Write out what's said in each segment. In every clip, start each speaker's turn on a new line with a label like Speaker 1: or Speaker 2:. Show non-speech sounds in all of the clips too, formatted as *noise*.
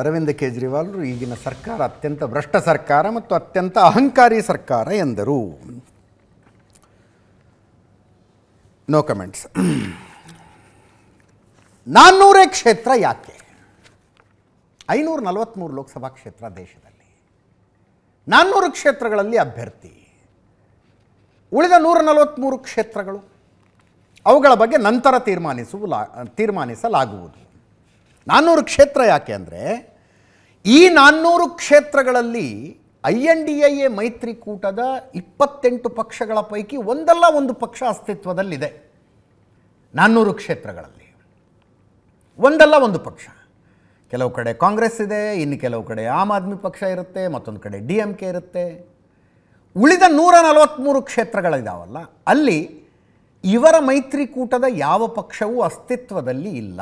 Speaker 1: ಅರವಿಂದ ಕೇಜ್ರಿವಾಲ್ರು ಈಗಿನ ಸರ್ಕಾರ ಅತ್ಯಂತ ಭ್ರಷ್ಟ ಸರ್ಕಾರ ಮತ್ತು ಅತ್ಯಂತ ಅಹಂಕಾರಿ ಸರ್ಕಾರ ಎಂದರು ನೋ ಕಮೆಂಟ್ಸ್ ನಾನ್ನೂರೇ ಕ್ಷೇತ್ರ ಯಾಕೆ ಐನೂರ ನಲವತ್ತ್ಮೂರು ಲೋಕಸಭಾ ಕ್ಷೇತ್ರ ದೇಶದಲ್ಲಿ ನಾನ್ನೂರು ಕ್ಷೇತ್ರಗಳಲ್ಲಿ ಅಭ್ಯರ್ಥಿ ಉಳಿದ ನೂರ ನಲವತ್ತ್ಮೂರು ಕ್ಷೇತ್ರಗಳು ಅವುಗಳ ಬಗ್ಗೆ ನಂತರ ತೀರ್ಮಾನಿಸುವ ತೀರ್ಮಾನಿಸಲಾಗುವುದು ನಾನ್ನೂರು ಕ್ಷೇತ್ರ ಯಾಕೆ ಅಂದರೆ ಈ ನಾನ್ನೂರು ಕ್ಷೇತ್ರಗಳಲ್ಲಿ I N D I A ಮೈತ್ರಿಕೂಟದ ಇಪ್ಪತ್ತೆಂಟು ಪಕ್ಷಗಳ ಪೈಕಿ ಒಂದಲ್ಲ ಒಂದು ಪಕ್ಷ ಅಸ್ತಿತ್ವದಲ್ಲಿದೆ ನಾನ್ನೂರು ಕ್ಷೇತ್ರಗಳಲ್ಲಿ ಒಂದಲ್ಲ ಒಂದು ಪಕ್ಷ ಕೆಲವು ಕಡೆ ಕಾಂಗ್ರೆಸ್ ಇದೆ ಇನ್ನು ಕೆಲವು ಕಡೆ ಆಮ್ ಆದ್ಮಿ ಪಕ್ಷ ಇರುತ್ತೆ ಮತ್ತೊಂದು ಕಡೆ ಡಿ ಎಮ್ ಕೆ ಇರುತ್ತೆ ಉಳಿದ ನೂರ ನಲವತ್ತ್ಮೂರು ಕ್ಷೇತ್ರಗಳಿದಾವಲ್ಲ ಅಲ್ಲಿ ಇವರ ಮೈತ್ರಿಕೂಟದ ಯಾವ ಪಕ್ಷವೂ ಅಸ್ತಿತ್ವದಲ್ಲಿ ಇಲ್ಲ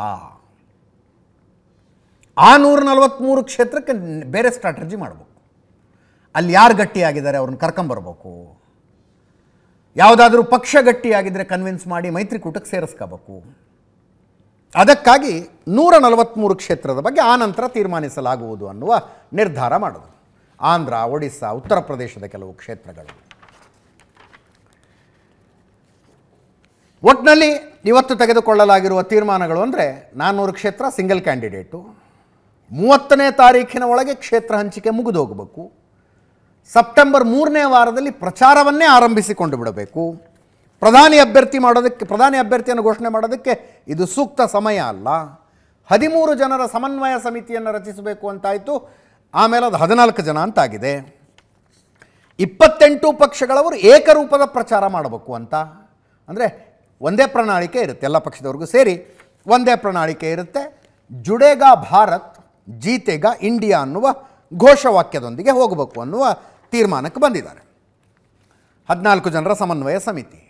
Speaker 1: ಆ ನೂರ ನಲವತ್ತ್ಮೂರು ಕ್ಷೇತ್ರಕ್ಕೆ ಬೇರೆ ಸ್ಟ್ರಾಟಜಿ ಮಾಡಬೇಕು ಅಲ್ಲಿ ಯಾರು ಗಟ್ಟಿಯಾಗಿದ್ದಾರೆ ಅವ್ರನ್ನ ಕರ್ಕೊಂಬರ್ಬೇಕು ಯಾವುದಾದ್ರೂ ಪಕ್ಷ ಗಟ್ಟಿಯಾಗಿದ್ದರೆ ಕನ್ವಿನ್ಸ್ ಮಾಡಿ ಮೈತ್ರಿಕೂಟಕ್ಕೆ ಸೇರಿಸ್ಕೋಬೇಕು ಅದಕ್ಕಾಗಿ ನೂರ ನಲವತ್ತ್ಮೂರು ಕ್ಷೇತ್ರದ ಬಗ್ಗೆ ಆ ನಂತರ ತೀರ್ಮಾನಿಸಲಾಗುವುದು ಅನ್ನುವ ನಿರ್ಧಾರ ಮಾಡೋದು ಆಂಧ್ರ ಒಡಿಸ್ಸಾ ಉತ್ತರ ಪ್ರದೇಶದ ಕೆಲವು ಕ್ಷೇತ್ರಗಳು ಒಟ್ನಲ್ಲಿ ಇವತ್ತು ತೆಗೆದುಕೊಳ್ಳಲಾಗಿರುವ ತೀರ್ಮಾನಗಳು ಅಂದರೆ ನಾನ್ನೂರು ಕ್ಷೇತ್ರ ಸಿಂಗಲ್ ಕ್ಯಾಂಡಿಡೇಟು ಮೂವತ್ತನೇ ತಾರೀಖಿನ ಒಳಗೆ ಕ್ಷೇತ್ರ ಹಂಚಿಕೆ ಮುಗಿದೋಗಬೇಕು ಸೆಪ್ಟೆಂಬರ್ ಮೂರನೇ ವಾರದಲ್ಲಿ ಪ್ರಚಾರವನ್ನೇ ಆರಂಭಿಸಿಕೊಂಡು ಬಿಡಬೇಕು ಪ್ರಧಾನಿ ಅಭ್ಯರ್ಥಿ ಮಾಡೋದಕ್ಕೆ ಪ್ರಧಾನಿ ಅಭ್ಯರ್ಥಿಯನ್ನು ಘೋಷಣೆ ಮಾಡೋದಕ್ಕೆ ಇದು ಸೂಕ್ತ ಸಮಯ ಅಲ್ಲ ಹದಿಮೂರು ಜನರ ಸಮನ್ವಯ ಸಮಿತಿಯನ್ನು ರಚಿಸಬೇಕು ಅಂತಾಯಿತು ಆಮೇಲೆ ಅದು ಹದಿನಾಲ್ಕು ಜನ ಅಂತಾಗಿದೆ ಇಪ್ಪತ್ತೆಂಟು ಪಕ್ಷಗಳವರು ಏಕರೂಪದ ಪ್ರಚಾರ ಮಾಡಬೇಕು ಅಂತ ಅಂದರೆ ಒಂದೇ ಪ್ರಣಾಳಿಕೆ ಇರುತ್ತೆ ಎಲ್ಲ ಪಕ್ಷದವ್ರಿಗೂ ಸೇರಿ ಒಂದೇ ಪ್ರಣಾಳಿಕೆ ಇರುತ್ತೆ ಜುಡೇಗಾ ಭಾರತ್ ಜೀತೆಗ ಇಂಡಿಯಾ ಅನ್ನುವ ಘೋಷವಾಕ್ಯದೊಂದಿಗೆ ಹೋಗಬೇಕು ಅನ್ನುವ ತೀರ್ಮಾನಕ್ಕೆ ಬಂದಿದ್ದಾರೆ ಹದಿನಾಲ್ಕು ಜನರ ಸಮನ್ವಯ ಸಮಿತಿ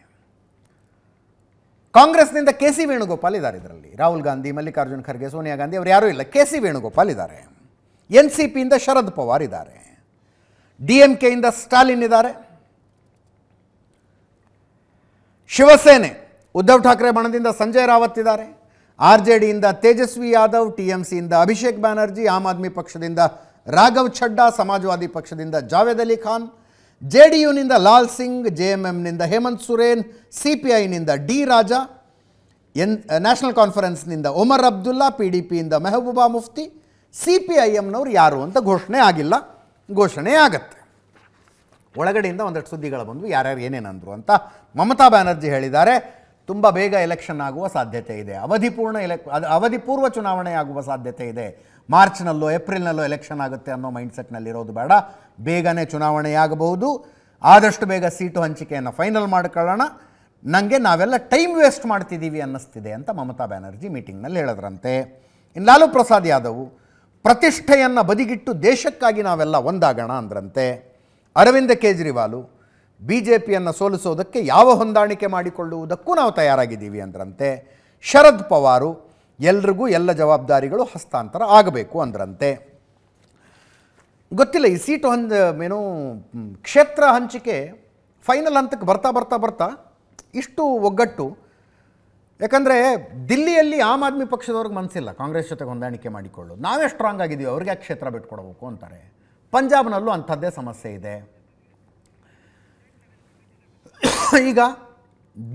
Speaker 1: ಕಾಂಗ್ರೆಸ್ನಿಂದ ಕೆ ಸಿ ವೇಣುಗೋಪಾಲ್ ಇದ್ದಾರೆ ಇದರಲ್ಲಿ ರಾಹುಲ್ ಗಾಂಧಿ ಮಲ್ಲಿಕಾರ್ಜುನ ಖರ್ಗೆ ಸೋನಿಯಾ ಗಾಂಧಿ ಅವರು ಯಾರೂ ಇಲ್ಲ ಕೆ ಸಿ ವೇಣುಗೋಪಾಲ್ ಇದ್ದಾರೆ ಎನ್ ಸಿ ಪಿಯಿಂದ ಶರದ್ ಪವಾರ್ ಇದ್ದಾರೆ ಡಿ ಎಂ ಕೆಯಿಂದ ಸ್ಟಾಲಿನ್ ಇದ್ದಾರೆ ಶಿವಸೇನೆ ಉದ್ಧವ್ ಠಾಕ್ರೆ ಬಣದಿಂದ ಸಂಜಯ್ ರಾವತ್ ಇದ್ದಾರೆ ಆರ್ ಜೆ ಡಿಯಿಂದ ತೇಜಸ್ವಿ ಯಾದವ್ ಟಿ ಎಂ ಸಿಯಿಂದ ಅಭಿಷೇಕ್ ಬ್ಯಾನರ್ಜಿ ಆಮ್ ಆದ್ಮಿ ಪಕ್ಷದಿಂದ ರಾಘವ್ ಛಡ್ಡಾ ಸಮಾಜವಾದಿ ಪಕ್ಷದಿಂದ ಜಾವೇದ್ ಅಲಿ ಖಾನ್ ಜೆ ಡಿ ಯುನಿಂದ ಲಾಲ್ ಸಿಂಗ್ ಜೆ ಎಂ ಎಂನಿಂದ ಹೇಮಂತ್ ಸುರೇನ್ ಸಿ ಪಿ ಐನಿಂದ ಡಿ ರಾಜಾ ಎನ್ ನ್ಯಾಷನಲ್ ಕಾನ್ಫರೆನ್ಸ್ನಿಂದ ಒಮರ್ ಅಬ್ದುಲ್ಲಾ ಪಿ ಡಿ ಪಿಯಿಂದ Mehbooba Mufti C P I ಎಮ್ನವ್ರು ಯಾರು ಅಂತ ಘೋಷಣೆ ಆಗಿಲ್ಲ ಘೋಷಣೆ ಆಗತ್ತೆ ಒಳಗಡೆಯಿಂದ ಒಂದಷ್ಟು ಸುದ್ದಿಗಳು ಬಂದು ಯಾರ್ಯಾರು ಏನೇನಂದರು ಅಂತ ಮಮತಾ ಬ್ಯಾನರ್ಜಿ ಹೇಳಿದ್ದಾರೆ ತುಂಬ ಬೇಗ ಎಲೆಕ್ಷನ್ ಆಗುವ ಸಾಧ್ಯತೆ ಇದೆ ಅವಧಿಪೂರ್ಣ ಎಲೆಕ್ ಅವಧಿಪೂರ್ವ ಚುನಾವಣೆ ಆಗುವ ಸಾಧ್ಯತೆ ಇದೆ ಮಾರ್ಚ್ನಲ್ಲೋ ಏಪ್ರಿಲ್ನಲ್ಲೋ ಎಲೆಕ್ಷನ್ ಆಗುತ್ತೆ ಅನ್ನೋ ಮೈಂಡ್ಸೆಟ್ನಲ್ಲಿರೋದು ಬೇಡ ಬೇಗನೆ ಚುನಾವಣೆಯಾಗಬಹುದು ಆದಷ್ಟು ಬೇಗ ಸೀಟು ಹಂಚಿಕೆಯನ್ನು ಫೈನಲ್ ಮಾಡ್ಕೊಳ್ಳೋಣ ನನಗೆ ನಾವೆಲ್ಲ ಟೈಮ್ ವೇಸ್ಟ್ ಮಾಡ್ತಿದ್ದೀವಿ ಅನ್ನಿಸ್ತಿದೆ ಅಂತ ಮಮತಾ ಬ್ಯಾನರ್ಜಿ ಮೀಟಿಂಗ್ನಲ್ಲಿ ಹೇಳಿದ್ರಂತೆ ಇನ್ನು ಲಾಲು ಪ್ರಸಾದ್ ಯಾದವ್ ಪ್ರತಿಷ್ಠೆಯನ್ನು ಬದಿಗಿಟ್ಟು ದೇಶಕ್ಕಾಗಿ ನಾವೆಲ್ಲ ಒಂದಾಗೋಣ ಅಂದ್ರಂತೆ ಅರವಿಂದ ಕೇಜ್ರಿವಾಲು ಬಿ ಜೆ ಪಿಯನ್ನು ಸೋಲಿಸೋದಕ್ಕೆ ಯಾವ ಹೊಂದಾಣಿಕೆ ಮಾಡಿಕೊಳ್ಳುವುದಕ್ಕೂ ನಾವು ತಯಾರಾಗಿದ್ದೀವಿ ಅಂದ್ರಂತೆ ಶರದ್ ಪವಾರು ಎಲ್ರಿಗೂ ಎಲ್ಲ ಜವಾಬ್ದಾರಿಗಳು ಹಸ್ತಾಂತರ ಆಗಬೇಕು ಅಂದ್ರಂತೆ ಗೊತ್ತಿಲ್ಲ ಈ ಸೀಟು ಹೊಂದ ಏನು ಕ್ಷೇತ್ರ ಹಂಚಿಕೆ ಫೈನಲ್ ಹಂತಕ್ಕೆ ಬರ್ತಾ ಬರ್ತಾ ಬರ್ತಾ ಇಷ್ಟು ಒಗ್ಗಟ್ಟು ಯಾಕಂದರೆ ದಿಲ್ಲಿಯಲ್ಲಿ ಆಮ್ ಆದ್ಮಿ ಪಕ್ಷದವ್ರಿಗೆ ಮನಸ್ಸಿಲ್ಲ ಕಾಂಗ್ರೆಸ್ ಜೊತೆ ಹೊಂದಾಣಿಕೆ ಮಾಡಿಕೊಳ್ಳು ನಾವೇ ಸ್ಟ್ರಾಂಗ್ ಆಗಿದ್ದೀವಿ ಅವ್ರಿಗೆ ಯಾಕೆ ಕ್ಷೇತ್ರ ಬಿಟ್ಕೊಡ್ಬೇಕು ಅಂತಾರೆ ಪಂಜಾಬ್ನಲ್ಲೂ ಅಂಥದ್ದೇ ಸಮಸ್ಯೆ ಇದೆ *coughs* ಈಗ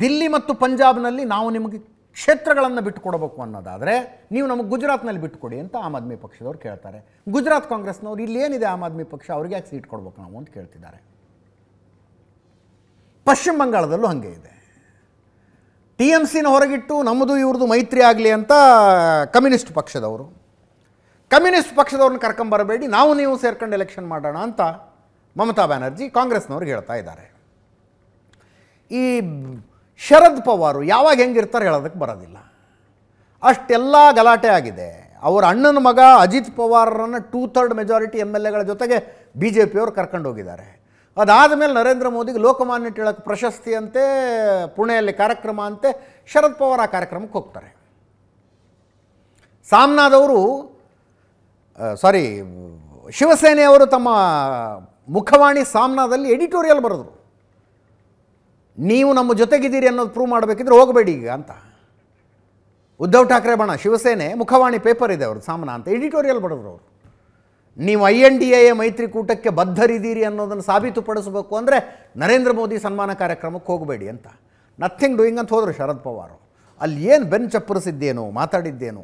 Speaker 1: ದಿಲ್ಲಿ ಮತ್ತು ಪಂಜಾಬ್ನಲ್ಲಿ ನಾವು ನಿಮಗೆ ಕ್ಷೇತ್ರಗಳನ್ನು ಬಿಟ್ಟುಕೊಡಬೇಕು ಅನ್ನೋದಾದರೆ ನೀವು ನಮಗೆ ಗುಜರಾತ್ನಲ್ಲಿ ಬಿಟ್ಟುಕೊಡಿ ಅಂತ ಆಮ್ ಆದ್ಮಿ ಪಕ್ಷದವ್ರು ಕೇಳ್ತಾರೆ ಗುಜರಾತ್ ಕಾಂಗ್ರೆಸ್ನವ್ರು ಇಲ್ಲಿ ಏನಿದೆ ಆಮ್ ಆದ್ಮಿ ಪಕ್ಷ ಅವ್ರಿಗೆ ಯಾಕೆ ಸೀಟ್ ಕೊಡ್ಬೇಕು ನಾವು ಅಂತ ಕೇಳ್ತಿದ್ದಾರೆ ಪಶ್ಚಿಮ ಬಂಗಾಳದಲ್ಲೂ ಹಾಗೆ ಇದೆ ಟಿ ಎಮ್ ಸಿನ ಹೊರಗಿಟ್ಟು ನಮ್ಮದು ಇವ್ರದ್ದು ಮೈತ್ರಿ ಆಗಲಿ ಅಂತ ಕಮ್ಯುನಿಸ್ಟ್ ಪಕ್ಷದವರು ಕಮ್ಯುನಿಸ್ಟ್ ಪಕ್ಷದವ್ರನ್ನ ಕರ್ಕೊಂಬರಬೇಡಿ ನಾವು ನೀವು ಸೇರ್ಕೊಂಡು ಎಲೆಕ್ಷನ್ ಮಾಡೋಣ ಅಂತ ಮಮತಾ ಬ್ಯಾನರ್ಜಿ ಕಾಂಗ್ರೆಸ್ನವ್ರಿಗೆ ಹೇಳ್ತಾ ಇದ್ದಾರೆ ಈ ಶರದ್ ಪವಾರು ಯಾವಾಗ ಹೆಂಗಿರ್ತಾರೆ ಹೇಳೋದಕ್ಕೆ ಬರೋದಿಲ್ಲ ಅಷ್ಟೆಲ್ಲ ಗಲಾಟೆ ಆಗಿದೆ ಅವರ ಅಣ್ಣನ ಮಗ ಅಜಿತ್ ಪವಾರರನ್ನು two third majority M L ಎಗಳ ಜೊತೆಗೆ ಬಿ ಜೆ ಪಿಯವರು ಕರ್ಕೊಂಡು ಹೋಗಿದ್ದಾರೆ ಅದಾದ ಮೇಲೆ ನರೇಂದ್ರ ಮೋದಿಗೆ ಲೋಕಮಾನ್ಯ ಟಿಳಕ್ ಪ್ರಶಸ್ತಿ ಅಂತೆ ಪುಣೆಯಲ್ಲಿ ಕಾರ್ಯಕ್ರಮ ಅಂತೆ ಶರದ್ ಪವಾರ್ ಆ ಕಾರ್ಯಕ್ರಮಕ್ಕೆ ಹೋಗ್ತಾರೆ ಸಾಮ್ನಾದವರು ಸಾರಿ ಶಿವಸೇನೆಯವರು ತಮ್ಮ ಮುಖವಾಣಿ ಸಾಮ್ನಾದಲ್ಲಿ ಎಡಿಟೋರಿಯಲ್ ಬರೆದರು ನೀವು ನಮ್ಮ ಜೊತೆಗಿದ್ದೀರಿ ಅನ್ನೋದು ಪ್ರೂವ್ ಮಾಡಬೇಕಿದ್ರೆ ಹೋಗಬೇಡಿ ಈಗ ಅಂತ ಉದ್ಧವ್ ಠಾಕ್ರೆ ಬಣ ಶಿವಸೇನೆ ಮುಖವಾಣಿ ಪೇಪರ್ ಇದೆ ಅವರು ಸಾಮಾನ ಅಂತ ಎಡಿಟೋರಿಯಲ್ ಬಡಿದ್ರು ಅವರು ನೀವು ಐ ಎನ್ ಡಿ ಎ ಮೈತ್ರಿಕೂಟಕ್ಕೆ ಬದ್ಧರಿದ್ದೀರಿ ಅನ್ನೋದನ್ನು ಸಾಬೀತುಪಡಿಸಬೇಕು ಅಂದರೆ ನರೇಂದ್ರ ಮೋದಿ ಸನ್ಮಾನ ಕಾರ್ಯಕ್ರಮಕ್ಕೆ ಹೋಗಬೇಡಿ ಅಂತ ನಥಿಂಗ್ ಡೂಯಿಂಗ್ ಅಂತ ಹೋದರು ಶರದ್ ಪವಾರ್ ಅಲ್ಲಿ ಏನು ಬೆನ್ ಚಪ್ಪರಿಸಿದ್ದೇನು ಮಾತಾಡಿದ್ದೇನು